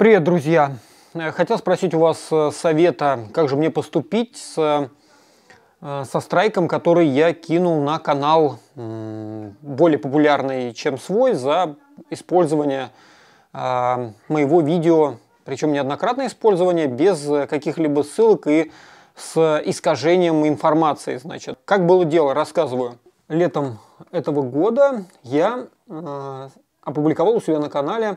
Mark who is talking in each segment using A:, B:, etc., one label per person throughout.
A: Привет, друзья! Э, хотел спросить у вас э, совета, как же мне поступить с, э, со страйком, который я кинул на канал более популярный, чем свой, за использование а, моего видео, причем неоднократное использование, без каких-либо ссылок и с искажением информации. Значит, как было дело, рассказываю. Летом этого года я опубликовал у себя на канале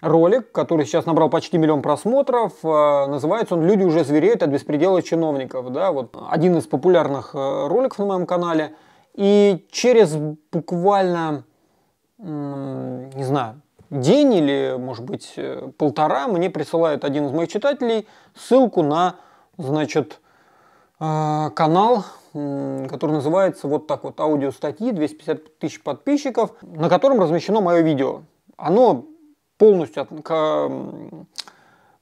A: ролик, который сейчас набрал почти миллион просмотров. Э, называется он «Люди уже звереют от беспредела чиновников». Да, вот один из популярных э, роликов на моем канале. И через буквально, не знаю, день или, может быть, э, полтора мне присылает один из моих читателей ссылку на, значит, канал, который называется вот так вот "Аудио «Аудиостатьи», 250 тысяч подписчиков, на котором размещено мое видео. Оно полностью от, к,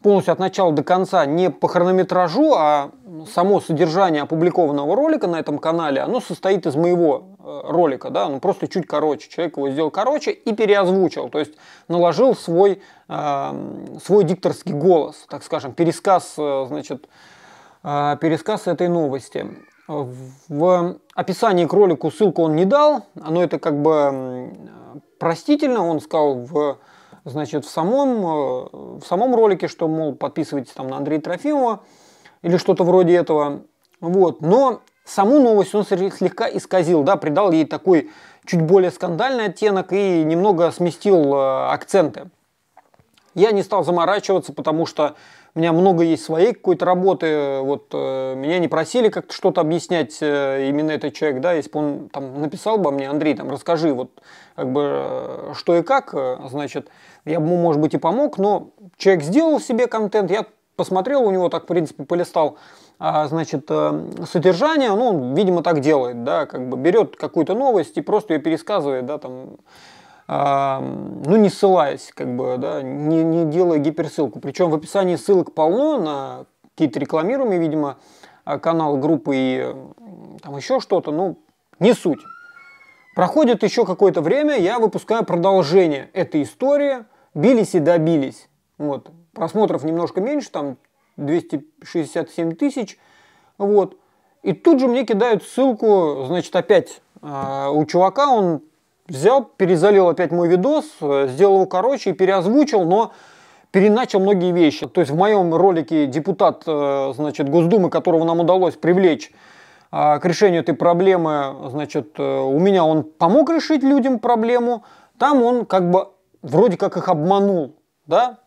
A: полностью от начала до конца не по хронометражу, а ну, само содержание опубликованного ролика на этом канале, оно состоит из моего э, ролика, да, ну просто чуть короче, человек его сделал короче и переозвучил, то есть наложил свой, э, свой дикторский голос, так скажем, пересказ, э, значит, э, пересказ этой новости. В описании к ролику ссылку он не дал, Оно это как бы э, простительно, он сказал в значит, в самом, э, в самом ролике, что, мол, подписывайтесь там на Андрея Трофимова или что-то вроде этого. Вот. Но саму новость он слегка исказил, да, придал ей такой чуть более скандальный оттенок и немного сместил э, акценты. Я не стал заморачиваться, потому что у меня много есть своей какой-то работы, вот э, меня не просили как-то что-то объяснять э, именно этот человек, да, если бы он там написал бы мне, Андрей, там, расскажи, вот, как бы, э, что и как, э, значит, я бы ему, может быть, и помог, но человек сделал себе контент, я посмотрел у него, так, в принципе, полистал, а, значит, э, содержание, ну, он, видимо, так делает, да, как бы берет какую-то новость и просто ее пересказывает, да, там, а, ну, не ссылаясь, как бы, да, не, не делая гиперссылку. Причем в описании ссылок полно на какие-то рекламируемые, видимо, а, каналы, группы и там еще что-то, ну, не суть. Проходит еще какое-то время, я выпускаю продолжение этой истории. Бились и добились. Вот. Просмотров немножко меньше, там 267 тысяч. Вот. И тут же мне кидают ссылку, значит, опять э, у чувака, он взял, перезалил опять мой видос, э, сделал его короче и переозвучил, но переначал многие вещи. То есть в моем ролике депутат э, значит, Госдумы, которого нам удалось привлечь а, к решению этой проблемы, значит, э, у меня он помог решить людям проблему, там он как бы вроде как их обманул, да,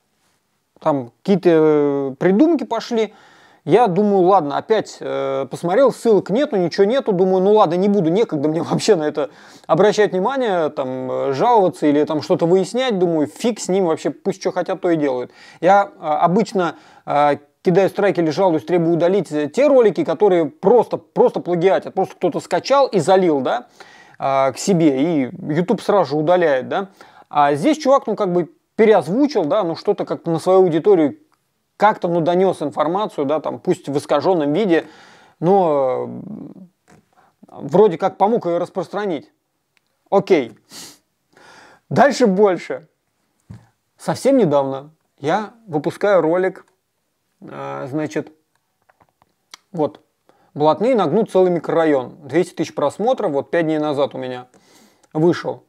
A: там какие-то придумки пошли, я думаю, ладно, опять э, посмотрел, ссылок нету, ничего нету. Думаю, ну ладно, не буду, некогда мне вообще на это обращать внимание, там, э, жаловаться или там что-то выяснять. Думаю, фиг с ним вообще, пусть что хотят, то и делают. Я э, обычно э, кидаю страйки или жалуюсь, требую удалить э, те ролики, которые просто, просто плагиатят. Просто кто-то скачал и залил, да, э, к себе, и YouTube сразу же удаляет, да. А здесь чувак, ну, как бы переозвучил, да, ну, что-то как-то на свою аудиторию как-то, ну, донес информацию, да, там, пусть в искаженном виде, но э, вроде как помог ее распространить. Окей. Дальше больше. Совсем недавно я выпускаю ролик, э, значит, вот, блатные нагнут целый микрорайон. 200 тысяч просмотров, вот 5 дней назад у меня вышел.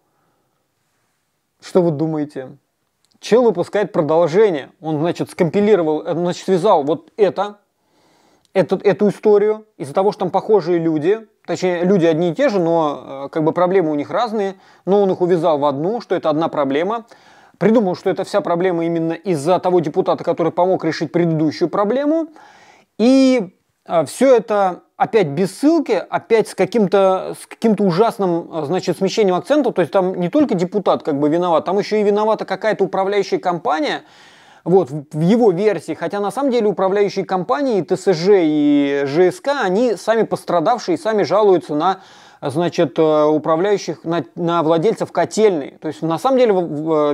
A: Что вы думаете? Чел выпускает продолжение. Он, значит, скомпилировал, э, значит, связал вот это, эту, эту историю. Из-за того, что там похожие люди, точнее, люди одни и те же, но э, как бы проблемы у них разные, но он их увязал в одну, что это одна проблема. Придумал, что это вся проблема именно из-за того депутата, который помог решить предыдущую проблему. И э, все это опять без ссылки, опять с каким-то с каким-то ужасным, э, значит, смещением акцента. То есть там не только депутат как бы виноват, там еще и виновата какая-то управляющая компания. Вот, в его версии, хотя на самом деле управляющие компании, ТСЖ и ЖСК, они сами пострадавшие, сами жалуются на значит, э, управляющих, на, на владельцев котельной. То есть, на самом деле, э,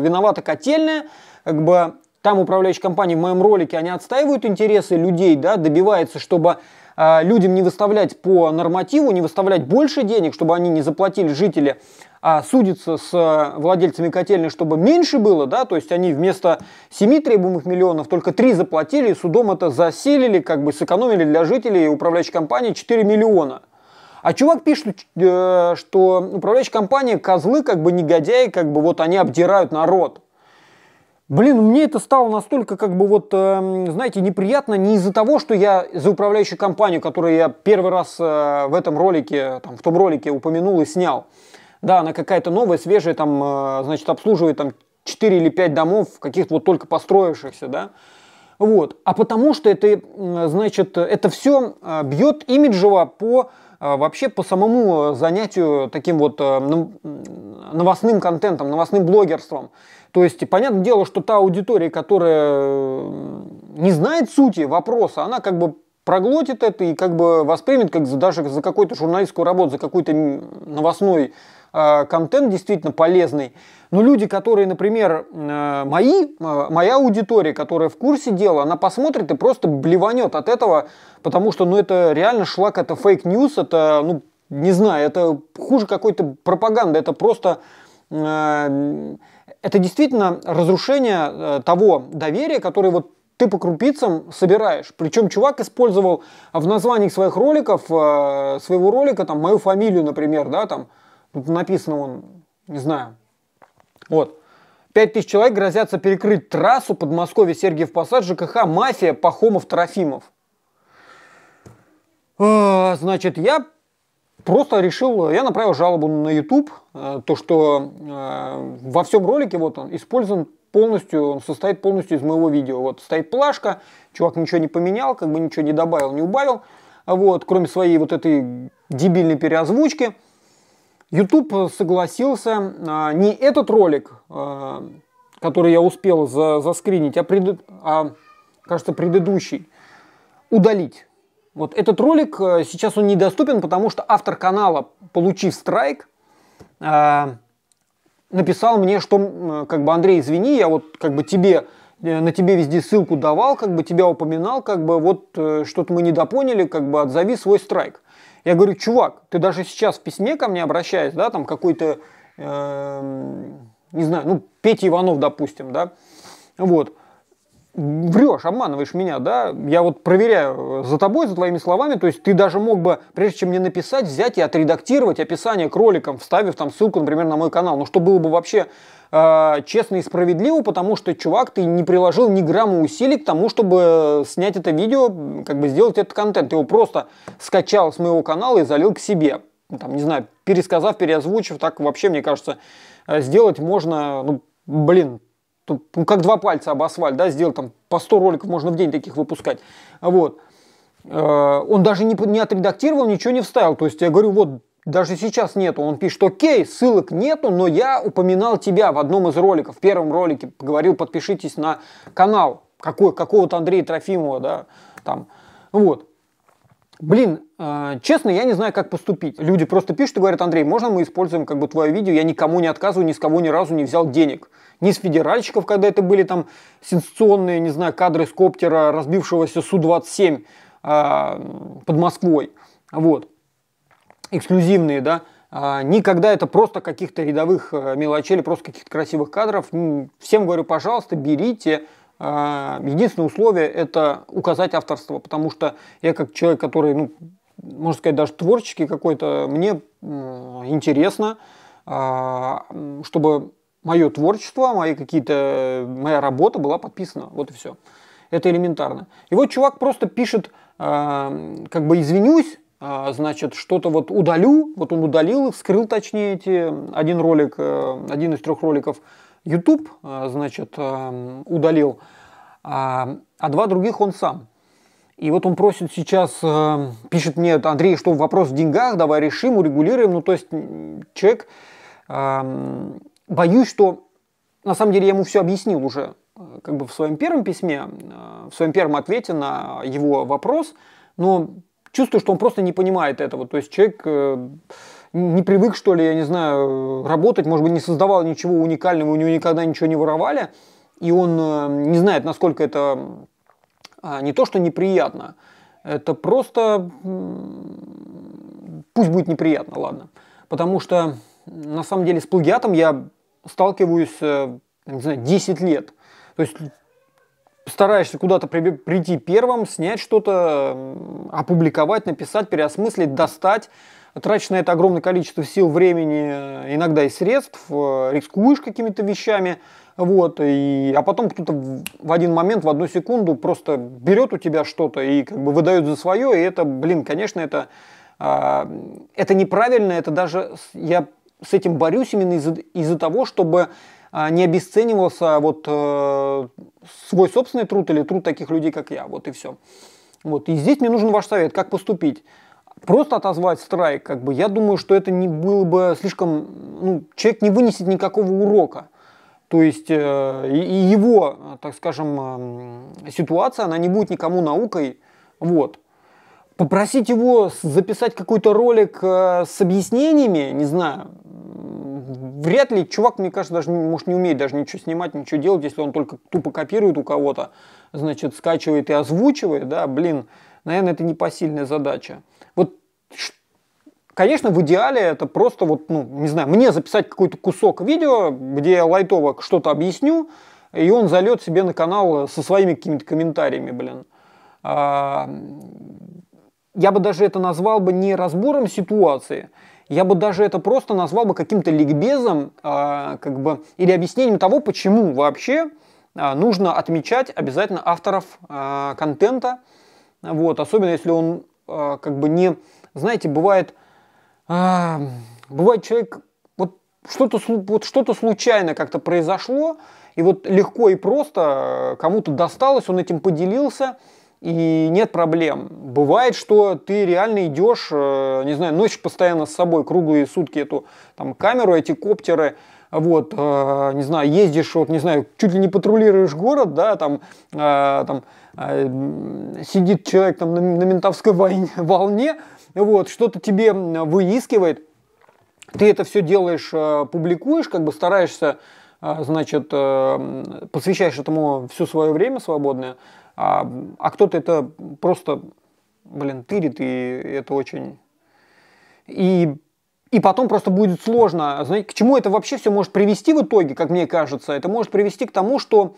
A: виновата котельная, как бы там управляющие компании в моем ролике, они отстаивают интересы людей, да, добиваются, чтобы а, людям не выставлять по нормативу, не выставлять больше денег, чтобы они не заплатили жители, а судиться с а, владельцами котельной, чтобы меньше было, да, то есть они вместо 7 требуемых миллионов только 3 заплатили, и судом это заселили, как бы сэкономили для жителей и управляющей компании 4 миллиона. А чувак пишет, э, что управляющая компания козлы, как бы негодяи, как бы вот они обдирают народ. Блин, мне это стало настолько, как бы вот, э, знаете, неприятно не из-за того, что я за управляющую компанию, которую я первый раз э, в этом ролике, там, в том ролике упомянул и снял. Да, она какая-то новая, свежая, там, э, значит, обслуживает там 4 или 5 домов, каких-то вот только построившихся, да. Вот. А потому что это, значит, это все а, бьет имиджево по а, вообще по самому а, занятию таким вот новостным контентом, новостным блогерством. То есть, понятное дело, что та аудитория, которая не знает сути вопроса, она как бы проглотит это и как бы воспримет как даже за какую-то журналистскую работу, за какой-то новостной Э, контент действительно полезный. Но люди, которые, например, э, мои, э, моя аудитория, которая в курсе дела, она посмотрит и просто блеванет от этого, потому что, ну, это реально шлак, это фейк-ньюс, это, ну, не знаю, это хуже какой-то пропаганды, это просто... это действительно разрушение того доверия, которое вот ты по крупицам собираешь. Причем чувак использовал в названиях своих роликов, своего ролика, там, мою фамилию, например, да, там, написано он, не знаю. Вот. 5000 человек грозятся перекрыть трассу Подмосковье, Сергиев Посад, ЖКХ, мафия, Пахомов, Трофимов. А, значит, я просто решил, я направил жалобу на YouTube, э, то, что э, во всем ролике вот он использован полностью, он состоит полностью из моего видео. Вот стоит плашка, чувак ничего не поменял, как бы ничего не добавил, не убавил, вот, кроме своей вот этой дебильной переозвучки – YouTube э, согласился а, не этот ролик, а, который я успел за, заскринить, а, пред, а, кажется, предыдущий, удалить. Вот этот ролик э, сейчас он недоступен, потому что автор канала, получив страйк, а, написал мне, что э, как бы Андрей, извини, я вот как бы тебе на тебе везде ссылку давал, как бы тебя упоминал, как бы вот что-то мы недопоняли, как бы отзови свой страйк. Я говорю, чувак, ты даже сейчас в письме ко мне обращаешься, да, там какой-то, э, не знаю, ну, Петя Иванов, допустим, да, вот, врешь, обманываешь меня, да, я вот проверяю э, за тобой, за твоими словами, то есть ты даже мог бы, прежде чем мне написать, взять и отредактировать описание к роликам, вставив там ссылку, например, на мой канал, ну что было бы вообще э, честно и справедливо, потому что, чувак, ты не приложил ни грамма усилий к тому, чтобы э, снять это видео, как бы сделать этот контент, ты его просто скачал с моего канала и залил к себе, ну, там, не знаю, пересказав, переозвучив, так вообще, мне кажется, э, сделать можно, ну, блин, ну, как два пальца об асфальт, да, сделать там по 100 роликов можно в день таких выпускать. Вот. Э, он даже не, не отредактировал, ничего не вставил. То есть я говорю, вот даже сейчас нету. Он пишет, окей, ссылок нету, но я упоминал тебя в одном из роликов, в первом ролике. Говорил, подпишитесь на канал какой, какого-то Андрея Трофимова, да, там. Вот. Блин, э, честно, я не знаю, как поступить. Люди просто пишут и говорят, Андрей, можно мы используем как бы твое видео? Я никому не отказываю, ни с кого ни разу не взял денег. Ни с федеральщиков, когда это были там сенсационные, не знаю, кадры с коптера, разбившегося Су-27 э, а, под Москвой. Вот. Эксклюзивные, да. Э, никогда это просто каких-то рядовых э, мелочей или просто каких-то красивых кадров. Всем говорю, пожалуйста, берите, а, единственное условие – это указать авторство, потому что я как человек, который, ну, можно сказать, даже творческий какой-то, мне интересно, а, чтобы мое творчество, мои какие-то, моя работа была подписана. Вот и все. Это элементарно. И вот чувак просто пишет, а, как бы извинюсь, значит, что-то вот удалю, вот он удалил их, скрыл точнее эти, один ролик, э, один из трех роликов – YouTube, а, значит, а, удалил, а, а два других он сам. И вот он просит сейчас, пишет мне, Андрей, что вопрос в деньгах, давай решим, урегулируем. Ну, то есть человек, боюсь, что на самом деле я ему все объяснил уже, как бы в своем первом письме, в своем первом ответе на его вопрос, но чувствую, что он просто не понимает этого. То есть человек э, не привык, что ли, я не знаю, работать, может быть, не создавал ничего уникального, у него никогда ничего не воровали, и он э, не знает, насколько это а, не то, что неприятно, это просто... Пусть будет неприятно, ладно. Потому что, на самом деле, с плагиатом я сталкиваюсь, э, не знаю, 10 лет. То есть стараешься куда-то прийти первым, снять что-то, опубликовать, написать, переосмыслить, достать. Тратишь на это огромное количество сил, времени, э, иногда и средств, э, рискуешь какими-то вещами. Вот, и, а потом кто-то в один момент, в одну секунду просто берет у тебя что-то и как бы выдает за свое, и это, блин, конечно, это, э, это неправильно, это даже я с этим борюсь именно из-за из того, чтобы а, не обесценивался вот э, свой собственный труд или труд таких людей, как я. Вот и все. Вот. И здесь мне нужен ваш совет, как поступить просто отозвать страйк, как бы, я думаю, что это не было бы слишком... Ну, человек не вынесет никакого урока. То есть э, и его, так скажем, эм, ситуация, она не будет никому наукой. Вот. Попросить его записать какой-то ролик э, с объяснениями, не знаю, вряд ли чувак, мне кажется, даже может не умеет даже ничего снимать, ничего делать, если он только тупо копирует у кого-то, значит, скачивает и озвучивает, да, блин, наверное, это не посильная задача. Вот Конечно, в идеале это просто вот, ну, не знаю, мне записать какой-то кусок видео, где я лайтово что-то объясню, и он зальет себе на канал со своими какими-то комментариями, блин. А, я бы даже это назвал бы не разбором ситуации, я бы даже это просто назвал бы каким-то ликбезом, а, как бы, или объяснением того, почему вообще а, нужно отмечать обязательно авторов а, контента, вот, особенно если он э, как бы не, знаете, бывает, э, бывает человек, вот что-то вот что случайно как-то произошло, и вот легко и просто э, кому-то досталось, он этим поделился, и нет проблем. Бывает, что ты реально идешь, э, не знаю, носишь постоянно с собой круглые сутки эту там, камеру, эти коптеры, вот, э, не знаю, ездишь, вот, не знаю, чуть ли не патрулируешь город, да, там, э, там э, сидит человек там на, на ментовской войне, волне, вот, что-то тебе выискивает, ты это все делаешь, э, публикуешь, как бы стараешься, э, значит, э, посвящаешь этому все свое время свободное, а, а кто-то это просто, блин, тырит, и это очень... И и потом просто будет сложно. Знаете, к чему это вообще все может привести в итоге, как мне кажется? Это может привести к тому, что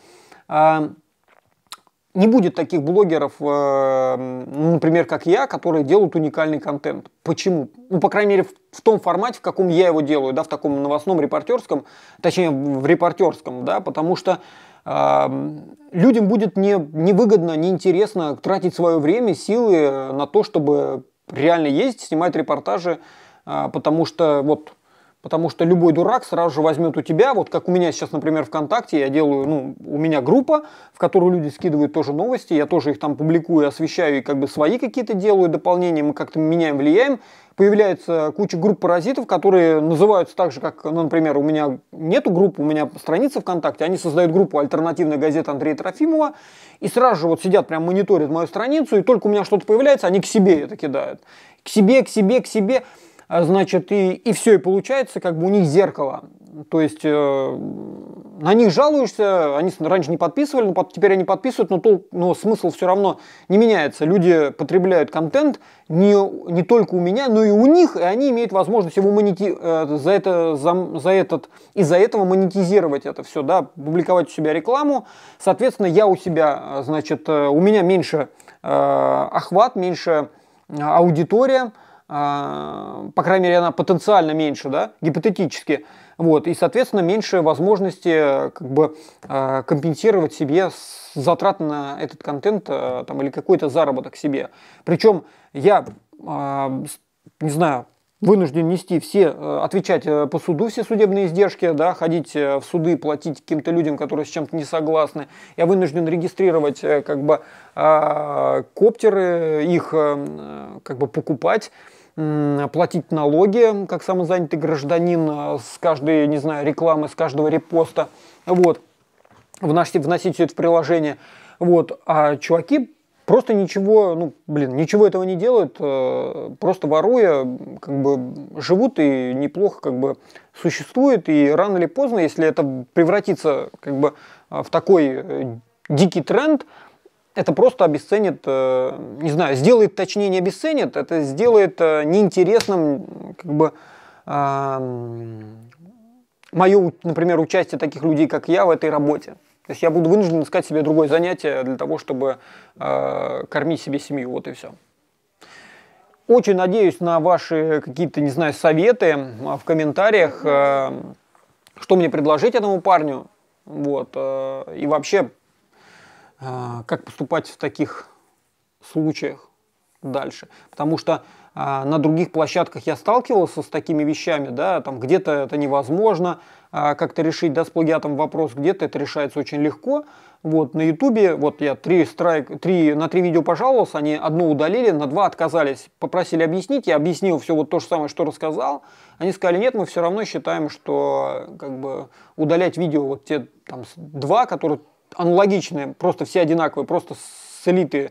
A: э, не будет таких блогеров, э, ну, например, как я, которые делают уникальный контент. Почему? Ну, по крайней мере, в, в том формате, в каком я его делаю, да, в таком новостном репортерском, точнее, в репортерском, да, потому что а, людям будет не, невыгодно, неинтересно тратить свое время, силы на то, чтобы реально ездить, снимать репортажи, а, потому что вот Потому что любой дурак сразу же возьмет у тебя, вот как у меня сейчас, например, ВКонтакте, я делаю, ну, у меня группа, в которую люди скидывают тоже новости, я тоже их там публикую, освещаю и как бы свои какие-то делаю дополнения, мы как-то меняем, влияем. Появляется куча групп паразитов, которые называются так же, как, ну, например, у меня нету группы, у меня страница ВКонтакте, они создают группу «Альтернативная газета Андрея Трофимова», и сразу же вот сидят, прям мониторят мою страницу, и только у меня что-то появляется, они к себе это кидают. К себе, к себе, к себе. К себе. А значит, и, и все, и получается, как бы у них зеркало. То есть э, на них жалуешься, они раньше не подписывали, но под, теперь они подписывают, но, толк, но смысл все равно не меняется. Люди потребляют контент не, не только у меня, но и у них, и они имеют возможность его монети, э, за это, за, за этот, из-за этого монетизировать это все, да, публиковать у себя рекламу. Соответственно, я у себя, э, значит, э, у меня меньше э, охват, меньше э, аудитория, а, по крайней мере, она потенциально меньше, да, гипотетически, вот, и, соответственно, меньше возможности э, как бы э, компенсировать себе затраты на этот контент э, там, или какой-то заработок себе. Причем я, не знаю, вынужден нести все, отвечать по суду все судебные издержки, да, ходить в суды, платить каким-то людям, которые с чем-то не согласны. Я вынужден регистрировать как бы а, коптеры, их как бы покупать платить налоги, как самозанятый гражданин, э, с каждой, не знаю, рекламы, с каждого репоста, вот, вносить, вносить все это в приложение, вот, а чуваки просто ничего, ну, блин, ничего этого не делают, э, просто воруя, как бы живут и неплохо как бы существуют, и рано или поздно, если это превратится как бы э, в такой дикий тренд, это просто обесценит, э, не знаю, сделает, точнее, не обесценит, это сделает э, неинтересным, как бы, эм, мое, например, участие таких людей, как я, в этой работе. То есть я буду вынужден искать себе другое занятие для того, чтобы э, кормить себе семью, вот и все. Очень надеюсь на ваши какие-то, не знаю, советы в комментариях, что мне предложить этому парню, вот, и вообще а, как поступать в таких случаях дальше. Потому что а, на других площадках я сталкивался с такими вещами, да, там где-то это невозможно а, как-то решить, да, с плагиатом вопрос, где-то это решается очень легко. Вот на Ютубе, вот я три страйк, три, на три видео пожаловался, они одно удалили, на два отказались, попросили объяснить, я объяснил все вот то же самое, что рассказал. Они сказали, нет, мы все равно считаем, что как бы удалять видео вот те там два, которые аналогичные, просто все одинаковые, просто с элиты э,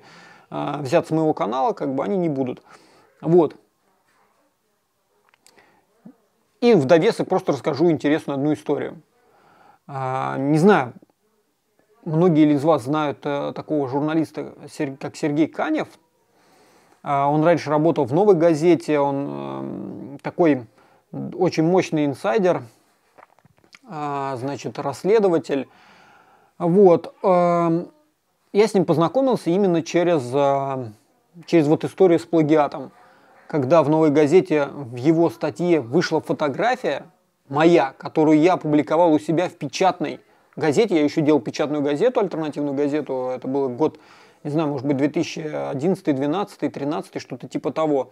A: а, взят с моего канала, как бы они не будут. Вот. И в довесок просто расскажу интересную одну историю. Э, не знаю, многие ли из вас знают э, такого журналиста, как Сергей Канев. Э, он раньше работал в «Новой газете», он э, такой очень мощный инсайдер, значит, расследователь. Вот. Эм, я с ним познакомился именно через, э, через вот историю с плагиатом. Когда в «Новой газете» в его статье вышла фотография моя, которую я опубликовал у себя в печатной газете. Я еще делал печатную газету, альтернативную газету. Это был год, не знаю, может быть, 2011, 2012, 2013, что-то типа того.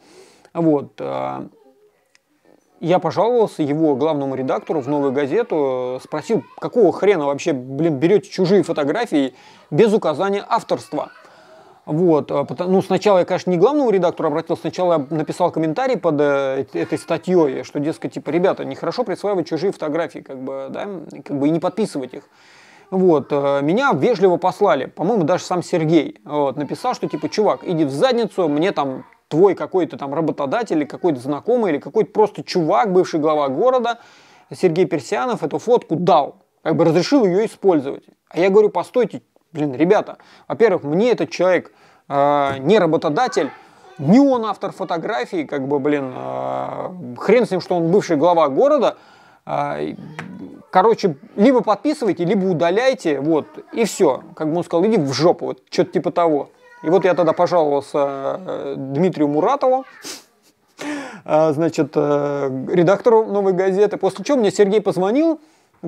A: Вот. Э, я пожаловался его главному редактору в «Новую газету», спросил, какого хрена вообще, блин, берете чужие фотографии без указания авторства. Вот, э, ну, сначала я, конечно, не главному редактору обратился, сначала я написал комментарий под э, этой статьей, что, дескать, типа, ребята, нехорошо присваивать чужие фотографии, как бы, да, как бы и не подписывать их. Вот, э, меня вежливо послали, по-моему, даже сам Сергей, вот, написал, что, типа, чувак, иди в задницу, мне там твой какой-то там работодатель или какой-то знакомый или какой-то просто чувак, бывший глава города, Сергей Персианов эту фотку дал, как бы разрешил ее использовать. А я говорю, постойте, блин, ребята, во-первых, мне этот человек э, не работодатель, не он автор фотографии, как бы, блин, э, хрен с ним, что он бывший глава города. Э, короче, либо подписывайте, либо удаляйте, вот, и все. Как бы он сказал, иди в жопу, вот, что-то типа того. И вот я тогда пожаловался э, Дмитрию Муратову, э, значит, э, редактору «Новой газеты», после чего мне Сергей позвонил,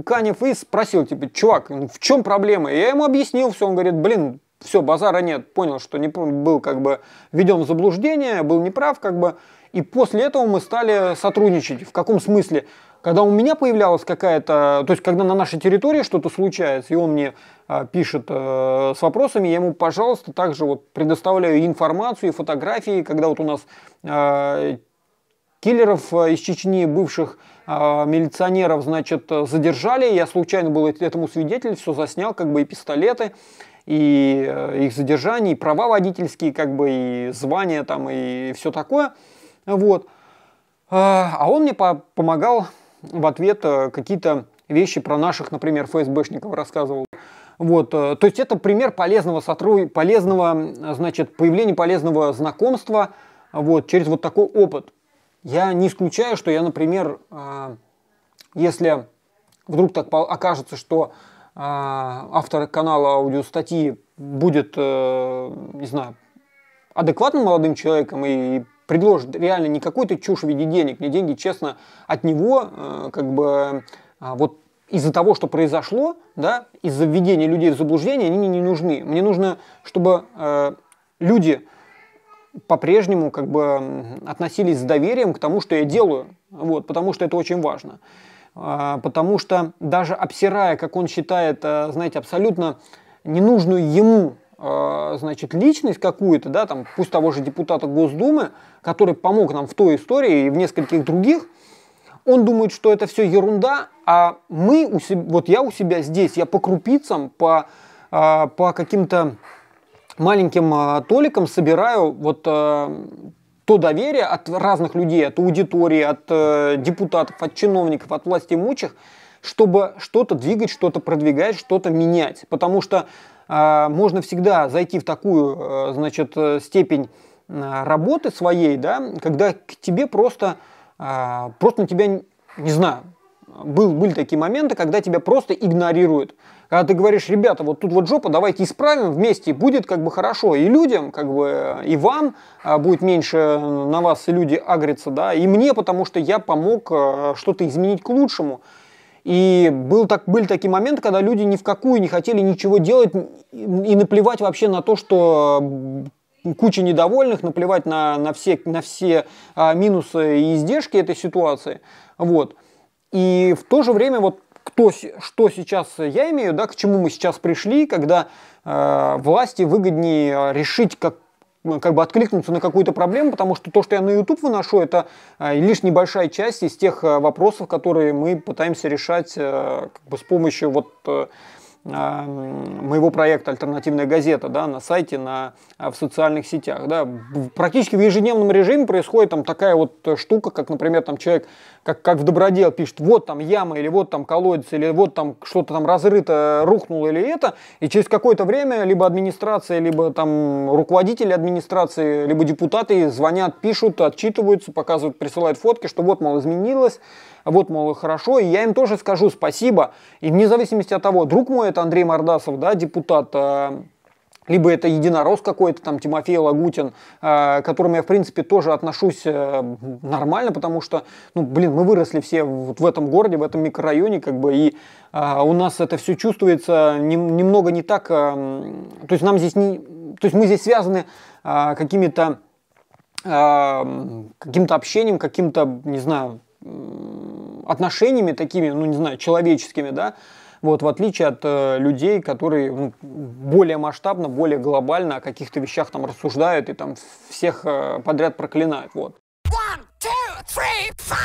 A: Канев, и спросил, типа, чувак, ну, в чем проблема? И я ему объяснил все, он говорит, блин, все, базара нет, понял, что не, был как бы введен в заблуждение, был неправ, как бы, и после этого мы стали сотрудничать. В каком смысле? Когда у меня появлялась какая-то, то есть когда на нашей территории что-то случается, и он мне а, пишет э, с вопросами, я ему, пожалуйста, также вот предоставляю информацию, и фотографии, когда вот у нас э, киллеров э, из Чечни, бывших э, милиционеров, значит, задержали. Я случайно был этому свидетель, все заснял, как бы и пистолеты, и э, их задержание, и права водительские, как бы и звания там, и все такое. Вот. Э, а он мне по помогал в ответ э, какие-то вещи про наших, например, ФСБшников рассказывал. Вот, э, то есть это пример полезного сотру... полезного, значит, появления полезного знакомства вот, через вот такой опыт. Я не исключаю, что я, например, э, если вдруг так окажется, что автор канала аудиостатьи будет, не знаю, адекватным молодым человеком и предложит реально не какую-то чушь в виде денег. Мне деньги, честно, от него, э, как бы, а, вот из-за того, что произошло, да, из-за введения людей в заблуждение, они мне не нужны. Мне нужно, чтобы э, люди по-прежнему как бы относились с доверием к тому, что я делаю, вот, потому что это очень важно. А, потому что даже обсирая, как он считает, э, знаете, абсолютно ненужную ему а, значит, личность какую-то, да, там, пусть того же депутата Госдумы, который помог нам в той истории и в нескольких других, он думает, что это все ерунда, а мы, у себя, вот я у себя здесь, я по крупицам, по, а, по каким-то маленьким а, толикам собираю вот то доверие от разных людей, от аудитории, от э, депутатов, от чиновников, от власти имучих, чтобы что-то двигать, что-то продвигать, что-то менять. Потому что а, можно всегда зайти в такую, э, значит, э, степень э, работы своей, да, когда к тебе просто, а, просто на тебя, не знаю, был, были такие моменты, когда тебя просто игнорируют. Когда ты говоришь, ребята, вот тут вот жопа, давайте исправим вместе, будет как бы хорошо и людям, как бы и вам а, будет меньше на вас люди агриться, да, и мне, потому что я помог что-то изменить к лучшему. И был так, были такие моменты, когда люди ни в какую не хотели ничего делать и наплевать вообще на то, что куча недовольных, наплевать на, на все, на все а, минусы и издержки этой ситуации. Вот. И в то же время вот кто, что сейчас я имею, да, к чему мы сейчас пришли, когда э, власти выгоднее а, решить как, как бы откликнуться на какую-то проблему, потому что то, что я на YouTube выношу, это а, лишь небольшая часть из тех а, вопросов, которые мы пытаемся решать э, как бы с помощью вот э, а, моего проекта «Альтернативная газета» да, на сайте, на, в социальных сетях. Да. Практически в ежедневном режиме происходит там такая вот э, штука, как, например, там человек как, как в добродел пишет, вот там яма, или вот там колодец, или вот там что-то там разрыто, рухнуло, или это, и через какое-то время либо администрация, либо там руководители администрации, либо депутаты звонят, пишут, отчитываются, показывают, присылают фотки, что вот, мол, изменилось, вот, мол, хорошо, и я им тоже скажу спасибо, и вне зависимости от того, друг мой это Андрей Мордасов, да, депутат, э, либо это единорос какой-то, там, Тимофей Лагутин, э, к которому я, в принципе, тоже отношусь э, нормально, потому что, ну, блин, мы выросли все вот в этом городе, в этом микрорайоне, как бы, и э, у нас это все чувствуется немного не так, то есть нам здесь не, то есть мы здесь связаны э, какими-то, каким-то общением, каким-то, не знаю, отношениями такими, ну, не знаю, человеческими, да, вот, в отличие от э, людей, которые ну, более масштабно, более глобально о каких-то вещах там рассуждают и там всех э, подряд проклинают. Вот. One, two, three,